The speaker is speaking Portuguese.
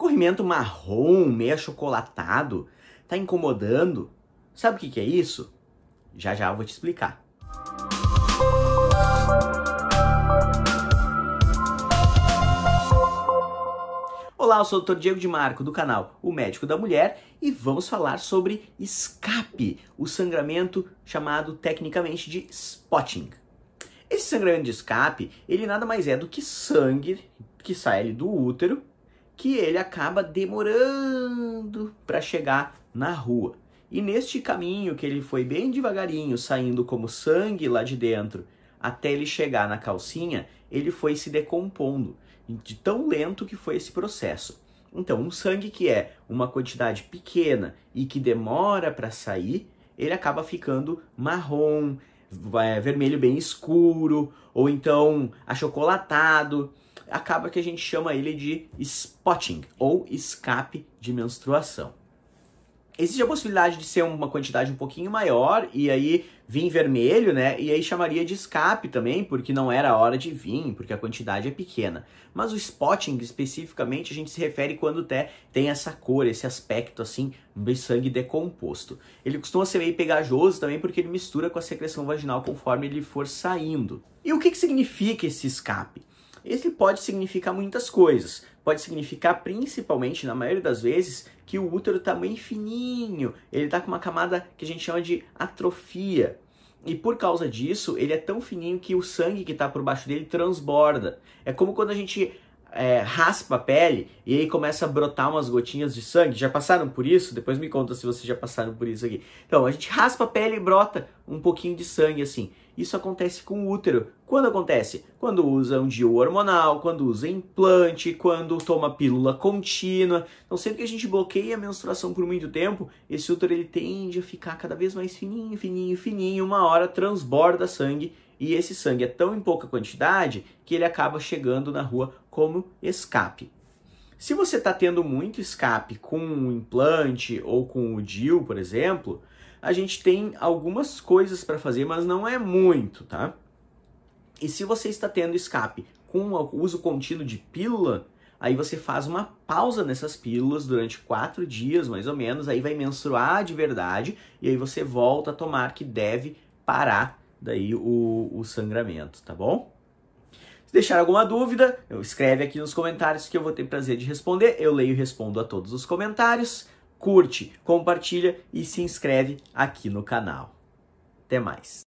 Corrimento marrom, meio achocolatado, tá incomodando? Sabe o que, que é isso? Já já eu vou te explicar. Olá, eu sou o Dr. Diego de Marco do canal O Médico da Mulher e vamos falar sobre escape, o sangramento chamado tecnicamente de spotting. Esse sangramento de escape, ele nada mais é do que sangue que sai do útero que ele acaba demorando para chegar na rua. E neste caminho que ele foi bem devagarinho, saindo como sangue lá de dentro, até ele chegar na calcinha, ele foi se decompondo, de tão lento que foi esse processo. Então, um sangue que é uma quantidade pequena e que demora para sair, ele acaba ficando marrom, vermelho bem escuro, ou então achocolatado acaba que a gente chama ele de spotting ou escape de menstruação. Existe a possibilidade de ser uma quantidade um pouquinho maior e aí vir vermelho, né? E aí chamaria de escape também, porque não era hora de vir, porque a quantidade é pequena. Mas o spotting especificamente a gente se refere quando até tem essa cor, esse aspecto assim, de sangue decomposto. Ele costuma ser meio pegajoso também porque ele mistura com a secreção vaginal conforme ele for saindo. E o que, que significa esse escape? Esse pode significar muitas coisas. Pode significar, principalmente, na maioria das vezes, que o útero está bem fininho, ele está com uma camada que a gente chama de atrofia. E por causa disso, ele é tão fininho que o sangue que está por baixo dele transborda. É como quando a gente é, raspa a pele e aí começa a brotar umas gotinhas de sangue. Já passaram por isso? Depois me conta se vocês já passaram por isso aqui. Então, a gente raspa a pele e brota um pouquinho de sangue assim. Isso acontece com o útero. Quando acontece? Quando usa um DIU hormonal, quando usa implante, quando toma pílula contínua. Então, sempre que a gente bloqueia a menstruação por muito tempo, esse útero ele tende a ficar cada vez mais fininho, fininho, fininho. Uma hora transborda sangue e esse sangue é tão em pouca quantidade que ele acaba chegando na rua como escape. Se você está tendo muito escape com o implante ou com o DIL, por exemplo, a gente tem algumas coisas para fazer, mas não é muito, tá? E se você está tendo escape com o uso contínuo de pílula, aí você faz uma pausa nessas pílulas durante quatro dias, mais ou menos, aí vai menstruar de verdade, e aí você volta a tomar, que deve parar daí o, o sangramento, tá bom? Se deixar alguma dúvida, escreve aqui nos comentários que eu vou ter prazer de responder. Eu leio e respondo a todos os comentários. Curte, compartilha e se inscreve aqui no canal. Até mais.